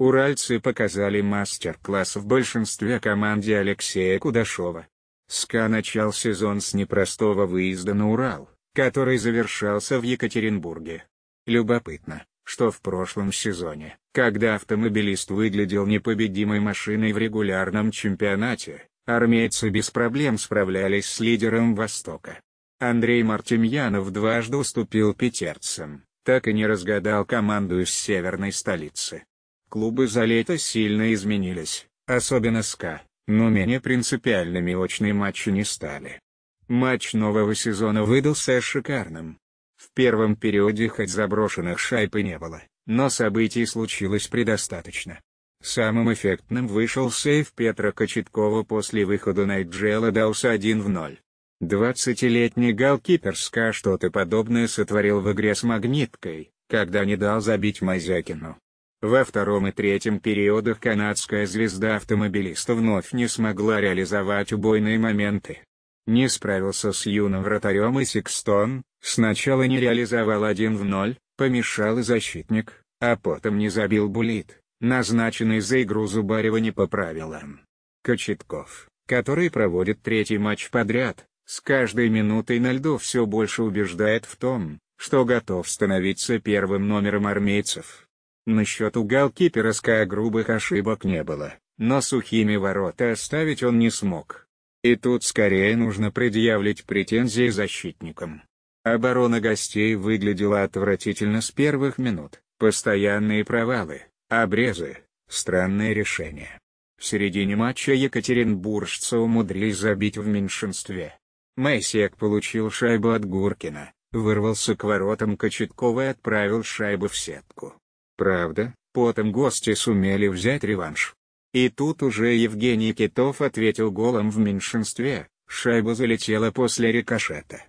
Уральцы показали мастер-класс в большинстве команде Алексея Кудашова. СКА начал сезон с непростого выезда на Урал, который завершался в Екатеринбурге. Любопытно, что в прошлом сезоне, когда автомобилист выглядел непобедимой машиной в регулярном чемпионате, армейцы без проблем справлялись с лидером Востока. Андрей Мартемьянов дважды уступил пятерцам, так и не разгадал команду из северной столицы. Клубы за лето сильно изменились, особенно СКА, но менее принципиальными очные матчи не стали. Матч нового сезона выдался шикарным. В первом периоде хоть заброшенных шайб и не было, но событий случилось предостаточно. Самым эффектным вышел сейв Петра Кочеткова после выхода Найджела Дауса 1 в 0. 20-летний голкипер СКА что-то подобное сотворил в игре с «Магниткой», когда не дал забить Мазякину. Во втором и третьем периодах канадская звезда автомобилиста вновь не смогла реализовать убойные моменты. Не справился с юным вратарем и Сикстон, сначала не реализовал один в ноль, помешал и защитник, а потом не забил булит, назначенный за игру Зубарева не по правилам. Кочетков, который проводит третий матч подряд, с каждой минутой на льду все больше убеждает в том, что готов становиться первым номером армейцев. На счету голкипера СКА грубых ошибок не было, но сухими ворота оставить он не смог. И тут скорее нужно предъявлить претензии защитникам. Оборона гостей выглядела отвратительно с первых минут, постоянные провалы, обрезы, странное решение. В середине матча екатеринбуржцы умудрились забить в меньшинстве. Мэйсек получил шайбу от Гуркина, вырвался к воротам Кочеткова и отправил шайбу в сетку. Правда, потом гости сумели взять реванш. И тут уже Евгений Китов ответил голом в меньшинстве, шайба залетела после рикошета.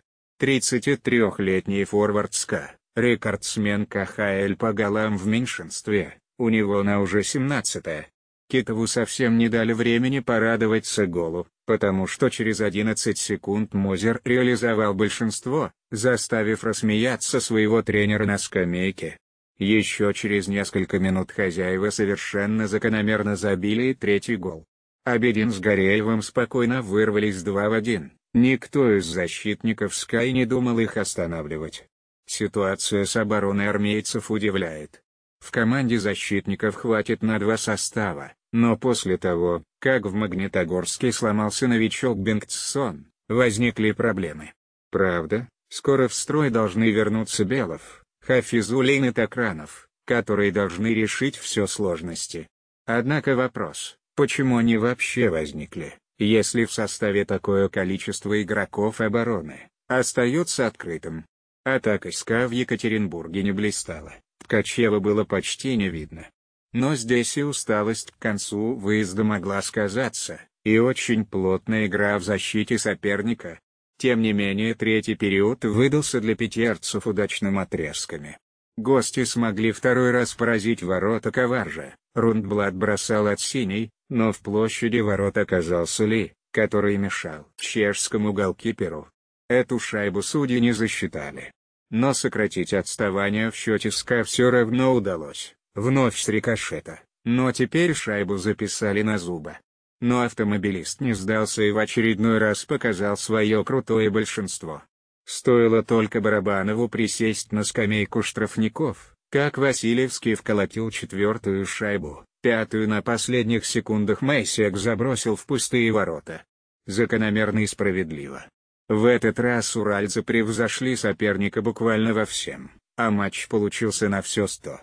33-летний форвард СКА, рекордсмен КХЛ по голам в меньшинстве, у него на уже 17-е. Китову совсем не дали времени порадоваться голу, потому что через 11 секунд Мозер реализовал большинство, заставив рассмеяться своего тренера на скамейке. Еще через несколько минут хозяева совершенно закономерно забили и третий гол. Обедин с Гореевым спокойно вырвались два в один. никто из защитников Скай не думал их останавливать. Ситуация с обороной армейцев удивляет. В команде защитников хватит на два состава, но после того, как в Магнитогорске сломался новичок Бенгтсон, возникли проблемы. Правда, скоро в строй должны вернуться Белов. Хафизулейн и Токранов, которые должны решить все сложности. Однако вопрос, почему они вообще возникли, если в составе такое количество игроков обороны, остается открытым. Атака СКА в Екатеринбурге не блистала, Ткачева было почти не видно. Но здесь и усталость к концу выезда могла сказаться, и очень плотная игра в защите соперника, тем не менее третий период выдался для пятерцев удачным отрезками. Гости смогли второй раз поразить ворота Коваржа, Рундблад бросал от синей, но в площади ворот оказался Ли, который мешал чешскому голкиперу. Эту шайбу судьи не засчитали. Но сократить отставание в счете СКА все равно удалось, вновь с рикошета, но теперь шайбу записали на зуба но автомобилист не сдался и в очередной раз показал свое крутое большинство. Стоило только Барабанову присесть на скамейку штрафников, как Васильевский вколотил четвертую шайбу, пятую на последних секундах Мэйсек забросил в пустые ворота. Закономерно и справедливо. В этот раз уральцы превзошли соперника буквально во всем, а матч получился на все сто.